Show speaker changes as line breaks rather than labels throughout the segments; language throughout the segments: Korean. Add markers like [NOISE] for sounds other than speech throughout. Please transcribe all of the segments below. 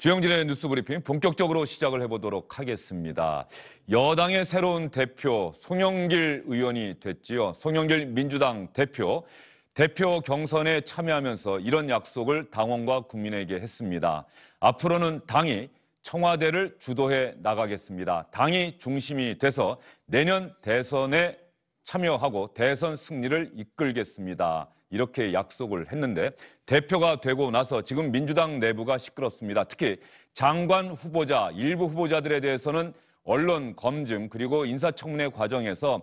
주영진의 뉴스브리핑 본격적으로 시작을 해보도록 하겠습니다. 여당의 새로운 대표 송영길 의원이 됐지요. 송영길 민주당 대표 대표 경선에 참여하면서 이런 약속을 당원과 국민에게 했습니다. 앞으로는 당이 청와대를 주도해 나가겠습니다. 당이 중심이 돼서 내년 대선에 참여하고 대선 승리를 이끌겠습니다. 이렇게 약속을 했는데 대표가 되고 나서 지금 민주당 내부가 시끄럽습니다. 특히 장관 후보자, 일부 후보자들에 대해서는 언론 검증 그리고 인사청문회 과정에서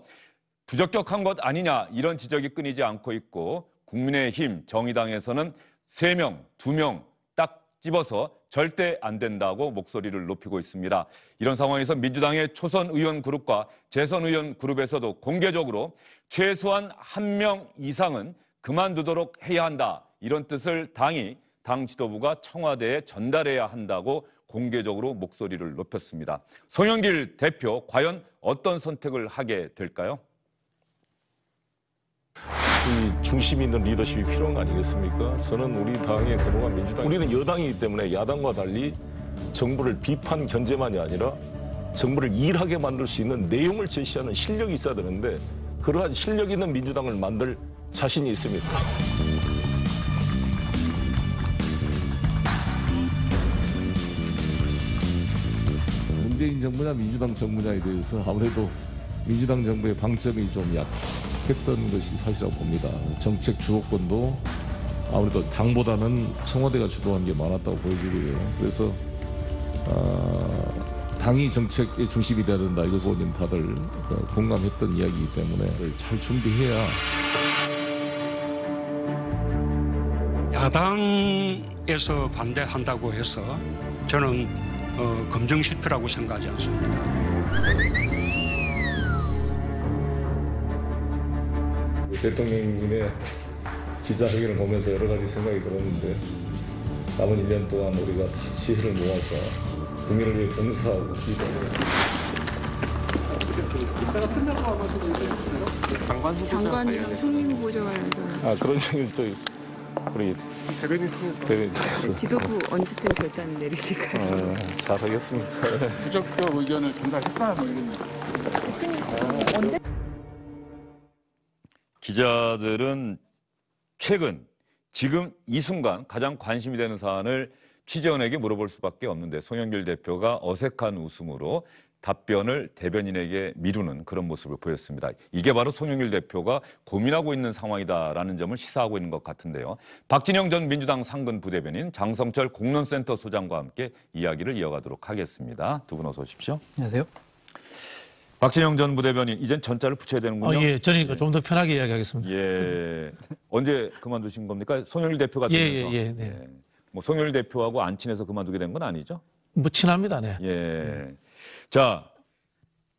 부적격한 것 아니냐 이런 지적이 끊이지 않고 있고 국민의힘 정의당에서는 세 명 두 명 딱 집어서 절대 안 된다고 목소리를 높이고 있습니다. 이런 상황에서 민주당의 초선 의원 그룹과 재선 의원 그룹에서도 공개적으로 최소한 한 명 이상은 그만두도록 해야 한다. 이런 뜻을 당이 당 지도부가 청와대에 전달해야 한다고 공개적으로 목소리를 높였습니다. 송영길 대표 과연 어떤 선택을 하게 될까요?
중심 있는 리더십이 필요한 거 아니겠습니까? 저는 우리 당의 그동안 민주당 우리는 여당이기 때문에 야당과 달리 정부를 비판 견제만이 아니라 정부를 일하게 만들 수 있는 내용을 제시하는 실력이 있어야 되는데 그러한 실력 있는 민주당을 만들 자신이 있습니다. 문재인 정부나 민주당 정부냐에 대해서 아무래도 민주당 정부의 방점이 좀 약했던 것이 사실이라고 봅니다. 정책 주도권도 아무래도 당보다는 청와대가 주도한 게 많았다고 보여지고요. 그래서 어, 당이 정책의 중심이 되야 된다. 이것은 다들 공감했던 이야기이기 때문에 잘 준비해야
야당에서 반대한다고 해서 저는 어, 검증 실패라고 생각하지 않습니다. 대통령님의 기자회견을 보면서 여러 가지 생각이 들었는데 남은 1년 동안 우리가 다 지혜를 모아서 국민을 위해 봉사하고 기도하고 장관
장관이랑 통일보좌관이잖아아
그런 생각이 좀. 우리 대변인 통해서 대변인 통해서 지도부
언제쯤 결단 내리실까요?
어, 잘 하겠습니다.
[LAUGHS] 부적격 의견을 전달했다 뭐 이런. 아, 언제?
기자들은 최근 지금 이 순간 가장 관심이 되는 사안을 취재원에게 물어볼 수밖에 없는데 송영길 대표가 어색한 웃음으로 답변을 대변인에게 미루는 그런 모습을 보였습니다. 이게 바로 송영길 대표가 고민하고 있는 상황이다라는 점을 시사하고 있는 것 같은데요. 박진영 전 민주당 상근 부대변인 장성철 공론센터 소장과 함께 이야기를 이어가도록 하겠습니다. 두 분 어서 오십시오. 안녕하세요. 박진영 전 부대변인 이젠 전자를 붙여야 되는군요. 아, 예, 저는 네. 예. 좀더 편하게 이야기하겠습니다. 예, 언제 그만두신 겁니까? 송영일 대표가 되면서. 예, 예, 예, 네. 예. 뭐 송영일 대표하고 안 친해서 그만두게 된 건 아니죠?
뭐 친합니다, 네.
예. 음. 자,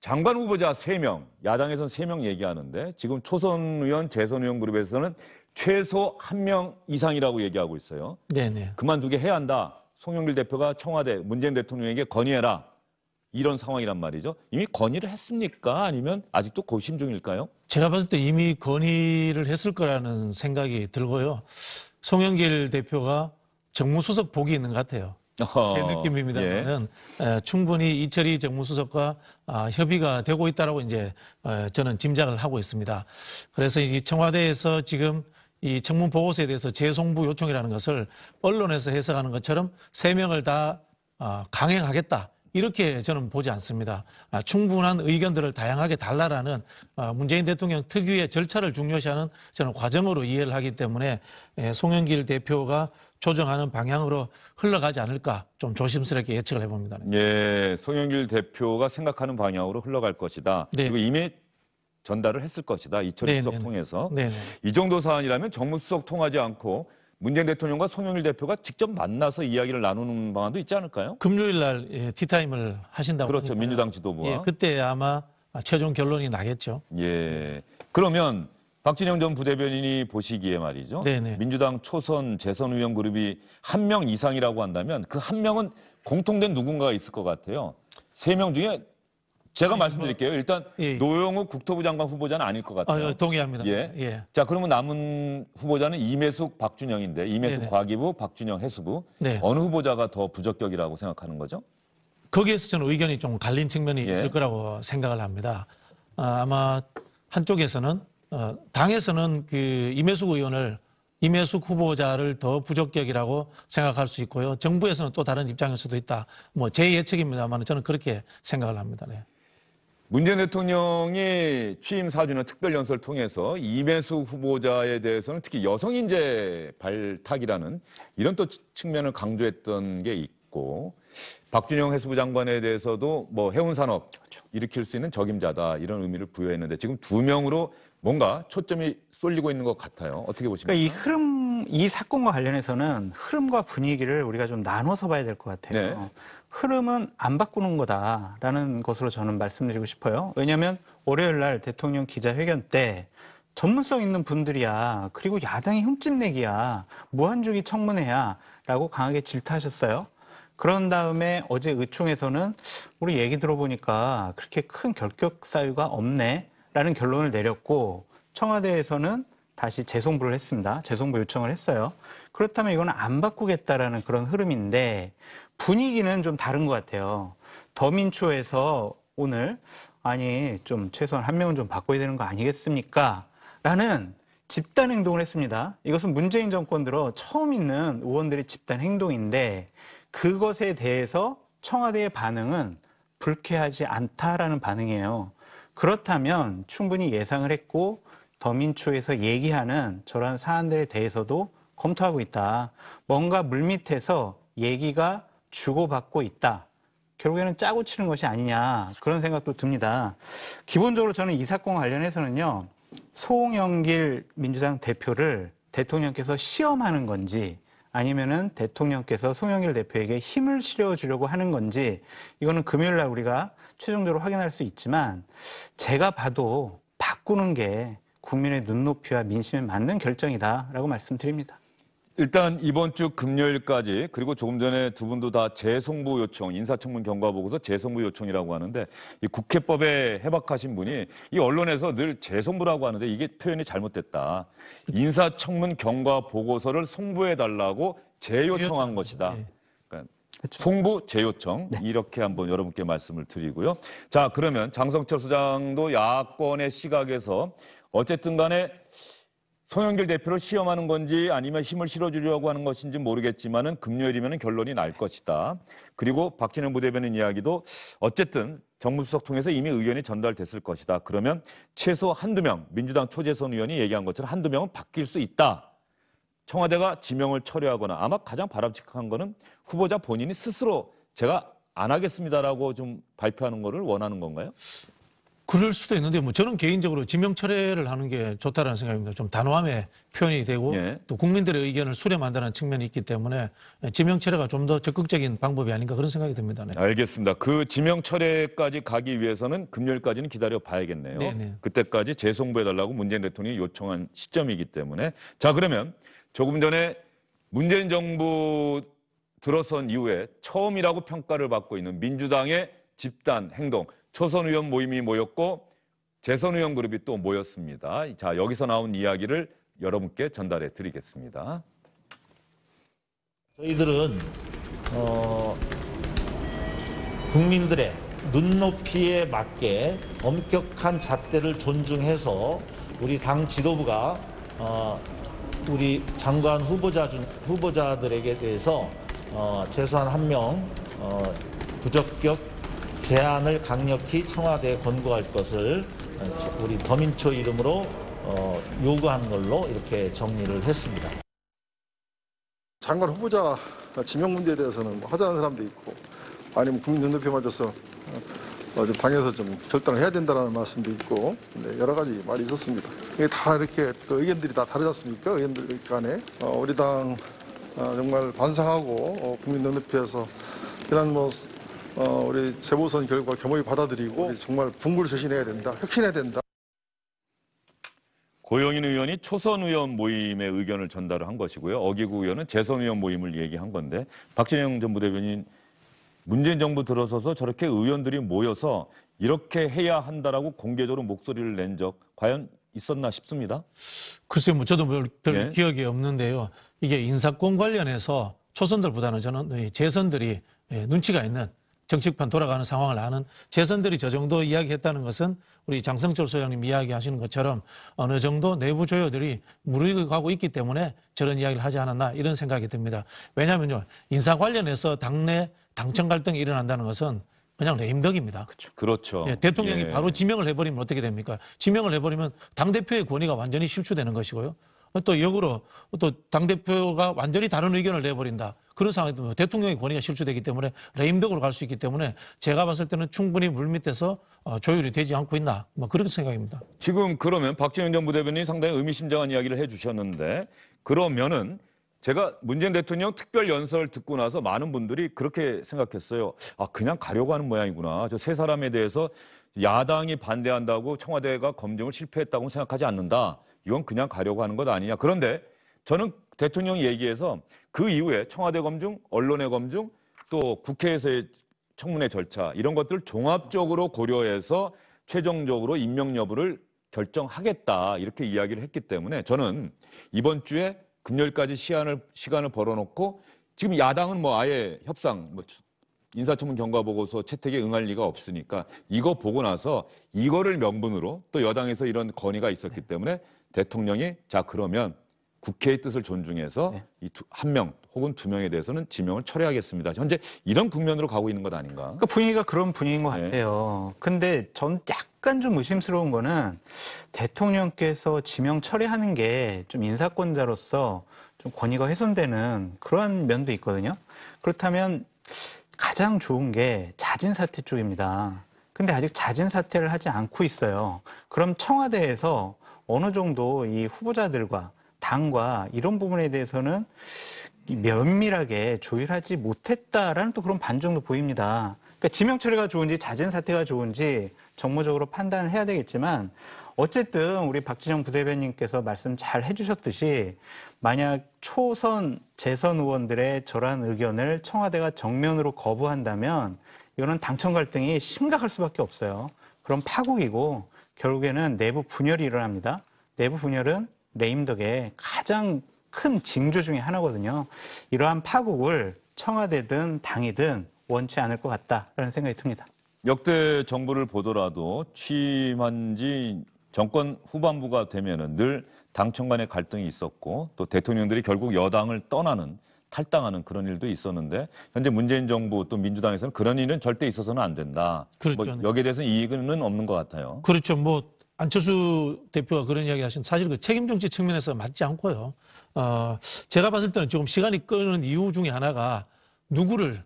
장관 후보자 3명 야당에서는 세명 얘기하는데 지금 초선 의원, 재선 의원 그룹에서는 최소 1명 이상이라고 얘기하고 있어요. 네네. 그만두게 해야 한다. 송영길 대표가 청와대 문재인 대통령에게 건의해라. 이런 상황이란 말이죠. 이미 건의를 했습니까? 아니면 아직도 고심 중일까요?
제가 봤을 때 이미 건의를 했을 거라는 생각이 들고요. 송영길 대표가 정무수석 복이 있는 것 같아요.
제 느낌입니다만은
예. 충분히 이철희 정무수석과 아, 협의가 되고 있다라고 이제 어, 저는 짐작을 하고 있습니다. 그래서 이 청와대에서 지금 이 청문 보고서에 대해서 재송부 요청이라는 것을 언론에서 해석하는 것처럼 세 명을 다 아, 강행하겠다. 이렇게 저는 보지 않습니다. 아, 충분한 의견들을 다양하게 달라라는 문재인 대통령 특유의 절차를 중요시하는 저는 과정으로 이해를 하기 때문에 송영길 대표가 조정하는 방향으로 흘러가지 않을까 좀 조심스럽게 예측을 해봅니다.
예, 송영길 대표가 생각하는 방향으로 흘러갈 것이다. 네. 그리고 이미 전달을 했을 것이다. 이철희 네, 수석 네, 네. 통해서. 네, 네. 이 정도 사안이라면 정무수석 통하지 않고 문재인 대통령과 송영일 대표가 직접 만나서 이야기를 나누는 방안도 있지 않을까요?
금요일 날 예, 티타임을 하신다고 그렇죠. 보니까요.
민주당 지도부와. 예,
그때 아마 최종 결론이 나겠죠.
예. 그러면 박진영 전 부대변인이 보시기에 말이죠. 네네. 네. 민주당 초선 재선 의원 그룹이 한 명 이상이라고 한다면 그 한 명은 공통된 누군가가 있을 것 같아요. 세 명 중에 제가 아니, 네, 말씀드릴게요. 뭐 일단 예. 노영우 국토부 장관 후보자는 아닐 것 같아요. 아, 예, 동의합니다. 예. 예. 자 그러면 남은 후보자는 이매숙 박준영인데 이매숙 네네. 네. 과기부 박준영 해수부 네. 어느 후보자가 더 부적격이라고 생각하는 거죠?
거기에서 저는 의견이 좀 갈린 측면이 예. 있을 거라고 생각을 합니다. 아, 아마 한쪽에서는 어, 당에서는 그 임혜숙 의원을 임혜숙 후보자를 더 부적격이라고 생각할 수 있고요. 정부에서는 또 다른 입장일 수도 있다. 뭐 제 예측입니다만 저는 그렇게 생각을 합니다. 네.
문재인 대통령이 취임 4주년 특별 연설을 통해서 임혜숙 후보자에 대해서는 특히 여성 인재 발탁이라는 이런 또 측면을 강조했던 게 있고 있고 박준영 해수부 장관에 대해서도 뭐 해운 산업 그렇죠. 일으킬 수 있는 적임자다 이런 의미를 부여했는데 지금 두 명으로 뭔가 초점이 쏠리고 있는 것 같아요. 어떻게 보십니까? 그러니까 이
흐름, 이 사건과 관련해서는 흐름과 분위기를 우리가 좀 나눠서 봐야 될 것 같아요. 네. 흐름은 안 바꾸는 거다라는 것으로 저는 말씀드리고 싶어요. 왜냐하면 월요일 날 대통령 기자회견 때 전문성 있는 분들이야. 그리고 야당이 흠집내기야. 무한주기 청문회야. 라고 강하게 질타하셨어요. 그런 다음에 어제 의총에서는 우리 얘기 들어보니까 그렇게 큰 결격 사유가 없네라는 결론을 내렸고 청와대에서는 다시 재송부를 했습니다. 재송부 요청을 했어요. 그렇다면 이건 안 바꾸겠다라는 그런 흐름인데 분위기는 좀 다른 것 같아요. 더민초에서 오늘 아니 좀 최소한 한 명은 좀 바꿔야 되는 거 아니겠습니까? 라는 집단 행동을 했습니다. 이것은 문재인 정권 들어 처음 있는 의원들의 집단 행동인데 그것에 대해서 청와대의 반응은 불쾌하지 않다라는 반응이에요. 그렇다면 충분히 예상을 했고 더민초에서 얘기하는 저런 사안들에 대해서도 검토하고 있다. 뭔가 물밑에서 얘기가 주고받고 있다. 결국에는 짜고 치는 것이 아니냐 그런 생각도 듭니다. 기본적으로 저는 이 사건 관련해서는요. 소홍영길 민주당 대표를 대통령께서 시험하는 건지 아니면은 대통령께서 송영길 대표에게 힘을 실어주려고 하는 건지 이거는 금요일 날 우리가 최종적으로 확인할 수 있지만 제가 봐도 바꾸는 게 국민의 눈높이와 민심에 맞는 결정이다라고 말씀드립니다. 일단 이번 주 금요일까지
그리고 조금 전에 두 분도 다 재송부 요청 인사청문 경과 보고서 재송부 요청이라고 하는데 이 국회법에 해박하신 분이 이 언론에서 늘 재송부라고 하는데 이게 표현이 잘못됐다 인사청문 경과 보고서를 송부해 달라고 재요청한 것이다. 예. 그러니까 그렇죠. 송부 재요청 네. 이렇게 한번 여러분께 말씀을 드리고요. 자 그러면 장성철 소장도 야권의 시각에서 어쨌든 간에 송영길 대표를 시험하는 건지 아니면 힘을 실어주려고 하는 것인지 모르겠지만은 금요일이면 결론이 날 것이다. 그리고 박진영 부대변인 이야기도 어쨌든 정무수석 통해서 이미 의견이 전달됐을 것이다. 그러면 최소 한두 명 민주당 초재선 의원이 얘기한 것처럼 한두 명은 바뀔 수 있다. 청와대가 지명을 철회하거나 아마 가장 바람직한 거는 후보자 본인이 스스로 제가 안 하겠습니다라고 좀 발표하는 거를 원하는 건가요?
그럴 수도 있는데 뭐 저는 개인적으로 지명 철회를 하는 게 좋다라는 생각입니다. 좀 단호함의 표현이 되고 예. 또 국민들의 의견을 수렴한다는 측면이 있기 때문에 지명 철회가 좀 더 적극적인 방법이 아닌가 그런 생각이 듭니다. 네.
알겠습니다. 그 지명 철회까지 가기 위해서는 금요일까지는 기다려 봐야겠네요. 네네. 그때까지 재송부해 달라고 문재인 대통령이 요청한 시점이기 때문에 자 그러면 조금 전에 문재인 정부 들어선 이후에 처음이라고 평가를 받고 있는 민주당의 집단 행동 초선 의원 모임이 모였고 재선 의원 그룹이 또 모였습니다. 자, 여기서 나온 이야기를 여러분께 전달해 드리겠습니다.
저희들은 어, 국민들의 눈높이에 맞게 엄격한 잣대를 존중해서 우리 당 지도부가 어, 우리 장관 후보자 중, 후보자들에게 대해서 어, 최소한 한명 어, 부적격 제안을 강력히 청와대에 권고할 것을 어, 우리 더민초 이름으로 어, 요구한 걸로 이렇게 정리를 했습니다. 장관 후보자 지명 문제에 대해서는 뭐 하자는 사람도 있고 아니면 국민연대표만 줘서 어, 당에서 좀 결단을 해야 된다는 말씀도 있고 네, 여러 가지 말이 있었습니다. 이게 다 이렇게 그 의견들이 다 다르지 않습니까? 의견들 간에 우리 당 정말 반성하고 국민연대표에서 이런 뭐 어, 우리 재보선 결과 겸허히 받아들이고 정말 분골쇄신해야 된다, 혁신해야 된다.
고영인 의원이 초선 의원 모임의 의견을 전달을 한 것이고요. 어기구 의원은 재선 의원 모임을 얘기한 건데 박진영 전 부대변인 문재인 정부 들어서서 저렇게 의원들이 모여서 이렇게 해야 한다라고 공개적으로 목소리를 낸 적 과연 있었나 싶습니다.
글쎄요, 뭐 저도 별, 별 네. 기억이 없는데요. 이게 인사권 관련해서 초선들보다는 저는 재선들이 예, 눈치가 있는 정치판 돌아가는 상황을 아는 재선들이 저 정도 이야기했다는 것은 우리 장성철 소장님 이야기하시는 것처럼 어느 정도 내부 조여들이 무르익어가고 있기 때문에 저런 이야기를 하지 않았나 이런 생각이 듭니다. 왜냐하면요 인사 관련해서 당내 당청 갈등이 일어난다는 것은 그냥 레임덕입니다. 그렇죠.
그렇죠. 예, 대통령이 예. 바로
지명을 해버리면 어떻게 됩니까? 지명을 해버리면 당 대표의 권위가 완전히 실추되는 것이고요. 또 역으로 또 당대표가 완전히 다른 의견을 내버린다. 그런 상황이 되 대통령의 권위가 실추되기 때문에 레임덕으로 갈 수 있기 때문에 제가 봤을 때는 충분히 물밑에서 어, 조율이 되지 않고 있나 뭐 그런 생각입니다.
지금 그러면 박진영 전 부대변인 이 상당히 의미심장한 이야기를 해주셨는데 그러면은 제가 문재인 대통령 특별 연설 듣고 나서 많은 분들이 그렇게 생각했어요. 아 그냥 가려고 하는 모양이구나. 저 세 사람에 대해서 야당이 반대한다고 청와대가 검증을 실패했다고 생각하지 않는다. 이건 그냥 가려고 하는 것 아니냐. 그런데 저는 대통령 얘기에서 그 이후에 청와대 검증, 언론의 검증, 또 국회에서의 청문회 절차 이런 것들 종합적으로 고려해서 최종적으로 임명 여부를 결정하겠다 이렇게 이야기를 했기 때문에 저는 이번 주에 금요일까지 시한을 시간을 벌어놓고 지금 야당은 뭐 아예 협상 뭐 인사청문 경과보고서 채택에 응할 리가 없으니까 이거 보고 나서 이거를 명분으로 또 여당에서 이런 건의가 있었기 네. 때문에 대통령이 자 그러면 국회의 뜻을 존중해서 네. 이한 명 혹은 두 명에 대해서는 지명을 철회하겠습니다. 현재 이런 국면으로 가고 있는 것 아닌가?
그 분위기가 그런 분위기인 것 네. 같아요. 근데 전 약간 좀 의심스러운 거는 대통령께서 지명 철회하는 게 좀 인사권자로서 좀 권위가 훼손되는 그러한 면도 있거든요. 그렇다면 가장 좋은 게 자진 사퇴 쪽입니다. 근데 아직 자진 사퇴를 하지 않고 있어요. 그럼 청와대에서 어느 정도 이 후보자들과 당과 이런 부분에 대해서는 면밀하게 조율하지 못했다라는 또 그런 반증도 보입니다. 그러니까 지명 처리가 좋은지 자진 사퇴가 좋은지 정무적으로 판단을 해야 되겠지만 어쨌든 우리 박진영 부대변인께서 말씀 잘 해주셨듯이 만약 초선 재선 의원들의 저런 의견을 청와대가 정면으로 거부한다면 이거는 당청 갈등이 심각할 수밖에 없어요. 그럼 파국이고 결국에는 내부 분열이 일어납니다. 내부 분열은 레임덕의 가장 큰 징조 중의 하나거든요. 이러한 파국을 청와대든 당이든 원치 않을 것 같다라는 생각이 듭니다. 역대
정부를 보더라도 취임한 지 정권 후반부가 되면은 늘 당청 간의 갈등이 있었고 또 대통령들이 결국 여당을 떠나는 탈당하는 그런 일도 있었는데 현재 문재인 정부 또 민주당에서는 그런 일은 절대 있어서는 안 된다. 뭐 그렇죠. 뭐 여기에 대해서 는 이익은 없는 것 같아요.
그렇죠. 뭐 안철수 대표가 그런 이야기 하신 사실 그 책임 정치 측면에서 맞지 않고요. 어, 제가 봤을 때는 조금 시간이 끄는 이유 중에 하나가 누구를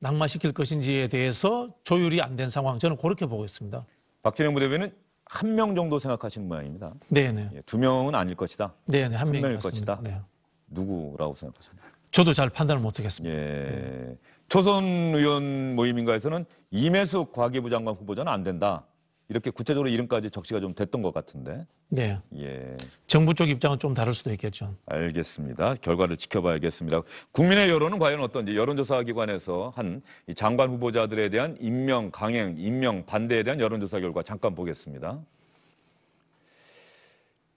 낙마시킬 것인지에 대해서 조율이 안 된 상황 저는 그렇게 보고 있습니다.
박진영 부대변인 한명 정도 생각하시는 모양입니다. 네네. 예, 두 명은 아닐 것이다. 네네 한, 한 명일 맞습니다. 것이다. 네. 누구라고 생각하십니까? 저도 잘 판단을 못하겠습니다. 예. 초선 네. 의원 모임인가에서는 이매숙 과기부 장관 후보자는 안 된다. 이렇게 구체적으로 이름까지 적시가 좀 됐던 것 같은데. 네. 예. 정부 쪽 입장은 좀 다를 수도 있겠죠. 알겠습니다. 결과를 지켜봐야겠습니다. 국민의 여론은 과연 어떤지 여론조사 기관에서 한 장관 후보자들에 대한 임명 강행, 임명 반대에 대한 여론조사 결과 잠깐 보겠습니다.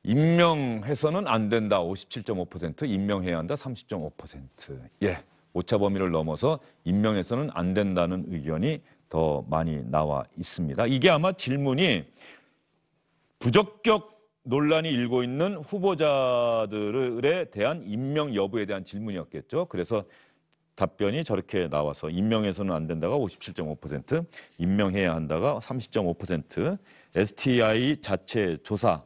임명해서는 안 된다 57.5%, 임명해야 한다 30.5%. 예. 오차 범위를 넘어서 임명해서는 안 된다는 의견이 더 많이 나와 있습니다. 이게 아마 질문이 부적격 논란이 일고 있는 후보자들에 대한 임명 여부에 대한 질문이었겠죠. 그래서 답변이 저렇게 나와서 임명해서는 안 된다가 57.5%, 임명해야 한다가 30.5%, STI 자체 조사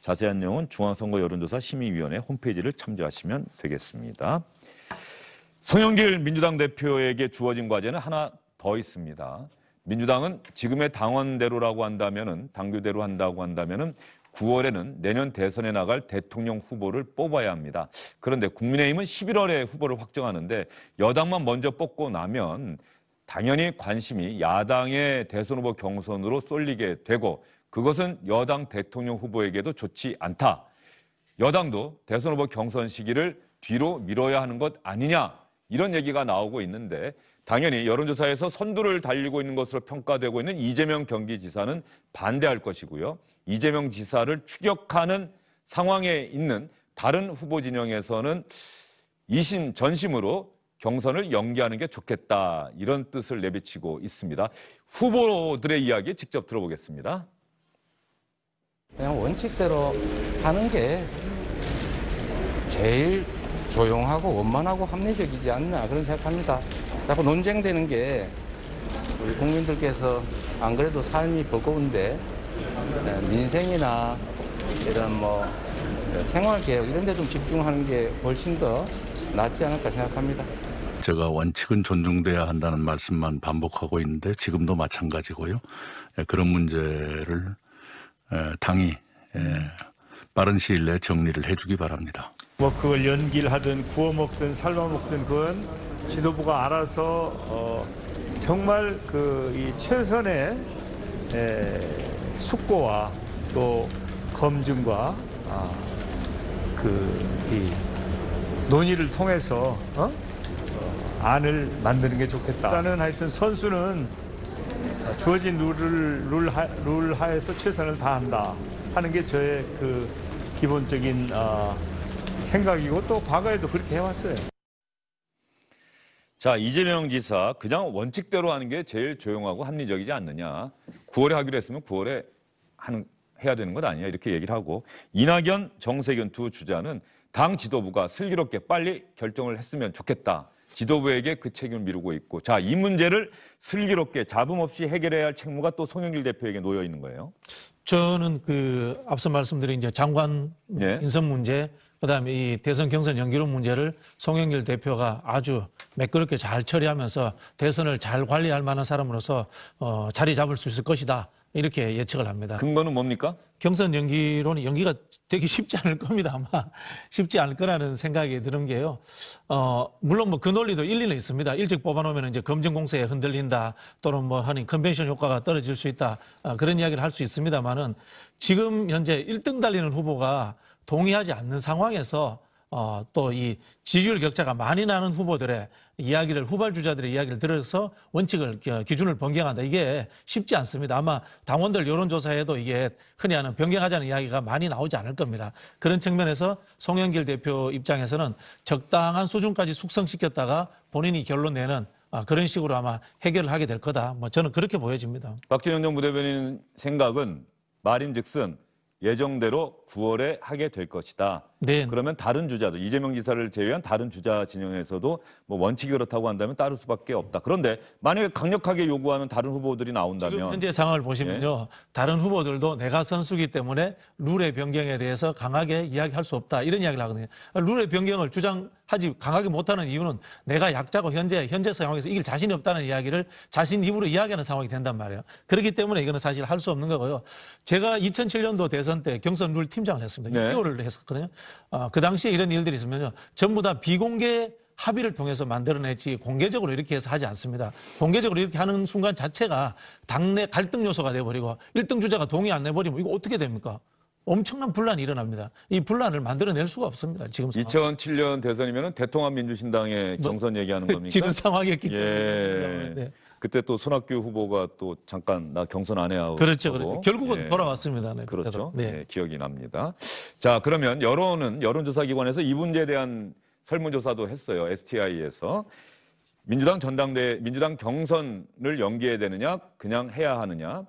자세한 내용은 중앙선거 여론조사 심의위원회 홈페이지를 참조하시면 되겠습니다. 성영길 민주당 대표에게 주어진 과제는 하나 더 있습니다. 민주당은 지금의 당원대로라고 한다면은 당규대로 한다고 한다면은 9월에는 내년 대선에 나갈 대통령 후보를 뽑아야 합니다. 그런데 국민의힘은 11월에 후보를 확정하는데 여당만 먼저 뽑고 나면 당연히 관심이 야당의 대선 후보 경선으로 쏠리게 되고 그것은 여당 대통령 후보에게도 좋지 않다. 여당도 대선 후보 경선 시기를 뒤로 밀어야 하는 것 아니냐 이런 얘기가 나오고 있는데 당연히 여론조사에서 선두를 달리고 있는 것으로 평가되고 있는 이재명 경기지사는 반대할 것이고요. 이재명 지사를 추격하는 상황에 있는 다른 후보 진영에서는 이심 전심으로 경선을 연기하는 게 좋겠다 이런 뜻을 내비치고 있습니다. 후보들의 이야기 직접 들어보겠습니다.
그냥 원칙대로 하는 게 제일 조용하고 원만하고 합리적이지 않나 그런 생각합니다. 자꾸 논쟁되는 게 우리 국민들께서 안 그래도 삶이 버거운데 네, 민생이나 이런 뭐 네, 생활 개혁 이런 데 좀 집중하는 게 훨씬 더 낫지 않을까 생각합니다.
제가 원칙은 존중돼야 한다는 말씀만 반복하고 있는데 지금도 마찬가지고요.
예, 그런 문제를 예, 당이 예, 빠른 시일 내에 정리를 해주기 바랍니다. 뭐 그걸 연기를 하든 구워 먹든 삶아 먹든 그건 지도부가 알아서 어 정말 그 이 최선의
에 숙고와 또 검증과 아 그 이 논의를 통해서 어? 안을 만드는 게 좋겠다. 일단은 하여튼 선수는 주어진 룰을 룰, 하, 룰 하에서 최선을 다한다 하는 게 저의 그
기본적인 어, 생각이고 또 과거에도 그렇게 해왔어요. 자, 이재명 지사 그냥 원칙대로 하는 게 제일 조용하고 합리적이지 않느냐. 9월에 하기로 했으면 9월에 하는 해야 되는 것 아니냐 이렇게 얘기를 하고 이낙연, 정세균 두 주자는 당 지도부가 슬기롭게 빨리 결정을 했으면 좋겠다. 지도부에게 그 책임을 미루고 있고 자이 문제를 슬기롭게 잡음 없이 해결해야 할 책무가 또 송영길 대표에게 놓여 있는 거예요.
저는 그 앞서 말씀드린 이제 장관 네. 예. 인선 문제 그다음에 이 대선 경선 연기론 문제를 송영길 대표가 아주 매끄럽게 잘 처리하면서 대선을 잘 관리할 만한 사람으로서 어, 자리 잡을 수 있을 것이다. 이렇게 예측을 합니다.
근거는 뭡니까?
경선 연기론이 연기가 되기 쉽지 않을 겁니다. 아마 쉽지 않을 거라는 생각이 드는 게요. 어, 물론 뭐 그 논리도 일리는 있습니다. 일찍 뽑아놓으면 이제 검증 공세에 흔들린다 또는 뭐 하는 컨벤션 효과가 떨어질 수 있다 어, 그런 이야기를 할 수 있습니다만은 지금 현재 1등 달리는 후보가 동의하지 않는 상황에서 어, 또 이 지지율 격차가 많이 나는 후보들의 이야기를 후발주자들의 이야기를 들어서 원칙을 어, 기준을 변경한다 이게 쉽지 않습니다. 아마 당원들 여론조사에도 이게 흔히 하는 변경하자는 이야기가 많이 나오지 않을 겁니다. 그런 측면에서 송영길 대표 입장에서는 적당한 수준까지 숙성시켰다가 본인이 결론 내는 아, 그런 식으로 아마 해결을 하게 될 거다. 뭐 저는 그렇게 보여집니다.
박준영 전 부대변인 생각은 말인즉슨 예정대로 9월에 하게 될 것이다. 네. 그러면 다른 주자도 이재명 지사를 제외한 다른 주자 진영에서도 뭐 원칙이 그렇다고 한다면 따를 수밖에 없다. 그런데 만약에 강력하게 요구하는 다른 후보들이 나온다면 지금 현재
상황을 보시면요. 예. 다른 후보들도 내가 선수기 때문에 룰의 변경에 대해서 강하게 이야기할 수 없다. 이런 이야기를 하거든요. 그러니까 룰의 변경을 주장하지 강하게 못하는 이유는 내가 약자고 현재 현재 상황에서 이길 자신이 없다는 이야기를 자신 입으로 이야기하는 상황이 된단 말이에요. 그렇기 때문에 이거는 사실 할 수 없는 거고요. 제가 2007년도 대선 때 경선 룰 팀장을 했습니다. 6개월을 했었거든요. 어, 그 당시에 이런 일들이 있으면요. 전부 다 비공개 합의를 통해서 만들어냈지 공개적으로 이렇게 해서 하지 않습니다. 공개적으로 이렇게 하는 순간 자체가 당내 갈등 요소가 돼버리고 1등 주자가 동의 안 내버리면 이거 어떻게 됩니까? 엄청난 분란이 일어납니다. 이 분란을 만들어낼 수가 없습니다. 지금
상황. 2007년 대선이면 대통합 민주신당의 뭐, 경선 얘기하는 겁니까? [LAUGHS] 지금 상황이었기 때문에. 예. 네. 그때 또 손학규 후보가 또 잠깐 나 경선 안 해요. 그렇죠, 그렇죠. 결국은 예.
돌아왔습니다. 네, 그렇죠. 네. 예,
기억이 납니다. 자, 그러면 여론은 여론조사기관에서 이 문제에 대한 설문조사도 했어요. STI에서 민주당 전당대 민주당 경선을 연기해야 되느냐, 그냥 해야 하느냐.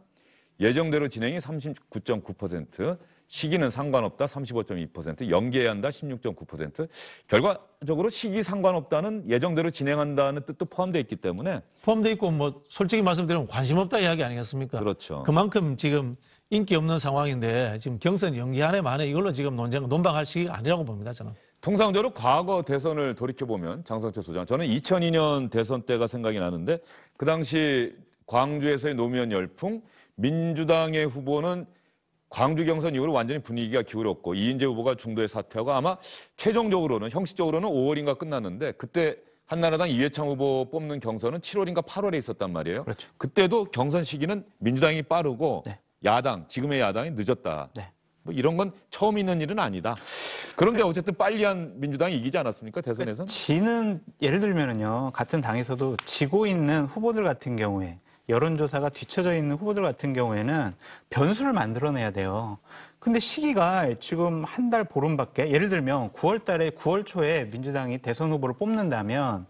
예정대로 진행이 39.9%, 시기는 상관없다 35.2%, 연기해야 한다 16.9%. 결과적으로 시기 상관없다는 예정대로 진행한다는 뜻도 포함되어 있기 때문에
포함되어 있고 뭐 솔직히 말씀드리면 관심 없다 이야기 아니겠습니까? 그렇죠. 그만큼 지금 인기 없는 상황인데 지금 경선 연기 안에 만에 이걸로 지금 논쟁 논박할 시기 아니라고 봅니다 저는.
통상적으로 과거 대선을 돌이켜보면 장성철 소장 저는 2002년 대선 때가 생각이 나는데 그 당시 광주에서의 노무현 열풍 민주당의 후보는 광주 경선 이후로 완전히 분위기가 기울었고 이인재 후보가 중도에 사퇴하고 아마 최종적으로는 형식적으로는 5월인가 끝났는데 그때 한나라당 이회창 후보 뽑는 경선은 7월인가 8월에 있었단 말이에요. 그렇죠. 그때도 경선 시기는 민주당이 빠르고 네. 야당 지금의 야당이 늦었다. 네. 뭐 이런 건 처음 있는 일은 아니다. 그런데 네. 어쨌든 빨리한 민주당이 이기지 않았습니까 대선에서?
지는 예를 들면은요 같은 당에서도 지고 있는 후보들 같은 경우에 여론조사가 뒤쳐져 있는 후보들 같은 경우에는 변수를 만들어내야 돼요. 근데 시기가 지금 한 달 보름밖에 예를 들면 9월 달에 9월 초에 민주당이 대선 후보를 뽑는다면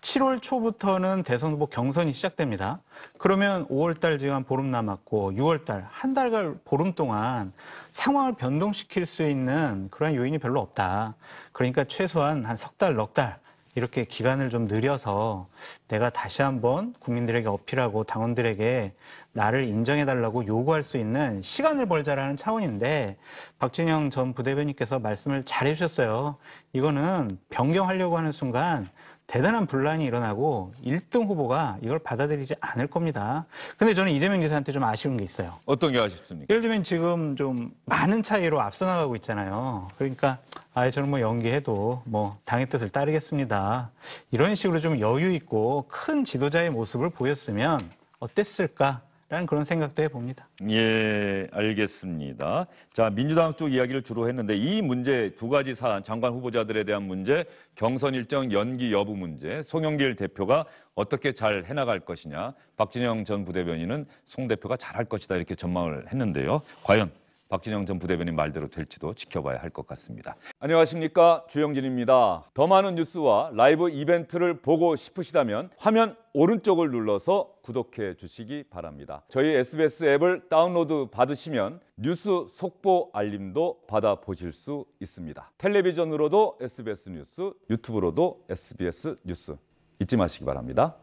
7월 초부터는 대선 후보 경선이 시작됩니다. 그러면 5월 달 지금 보름 남았고 6월 달 한 달간 보름 동안 상황을 변동시킬 수 있는 그런 요인이 별로 없다. 그러니까 최소한 한 석 달, 넉달 이렇게 기간을 좀 늘려서 내가 다시 한번 국민들에게 어필하고 당원들에게 나를 인정해달라고 요구할 수 있는 시간을 벌자라는 차원인데 박진영 전 부대변인께서 말씀을 잘 해주셨어요. 이거는 변경하려고 하는 순간 대단한 분란이 일어나고 1등 후보가 이걸 받아들이지 않을 겁니다. 근데 저는 이재명 기사한테 좀 아쉬운 게 있어요.
어떤 게 아쉽습니까?
예를 들면 지금 좀 많은 차이로 앞서 나가고 있잖아요. 그러니까 아예 저는 뭐 연기해도 뭐 당의 뜻을 따르겠습니다. 이런 식으로 좀 여유 있고 큰 지도자의 모습을 보였으면 어땠을까? 라는 그런 생각도 해봅니다.
예, 알겠습니다. 자, 민주당 쪽 이야기를 주로 했는데 이 문제 두 가지 사안, 장관 후보자들에 대한 문제, 경선 일정 연기 여부 문제, 송영길 대표가 어떻게 잘 해나갈 것이냐, 박진영 전 부대변인은 송 대표가 잘 할 것이다 이렇게 전망을 했는데요. 과연 박진영 전 부대변인 말대로 될지도 지켜봐야 할 것 같습니다. 안녕하십니까 주영진입니다. 더 많은 뉴스와 라이브 이벤트를 보고 싶으시다면 화면 오른쪽을 눌러서 구독해 주시기 바랍니다. 저희 SBS 앱을 다운로드 받으시면 뉴스 속보 알림도 받아 보실 수 있습니다. 텔레비전으로도 SBS 뉴스, 유튜브로도 SBS 뉴스 잊지 마시기 바랍니다.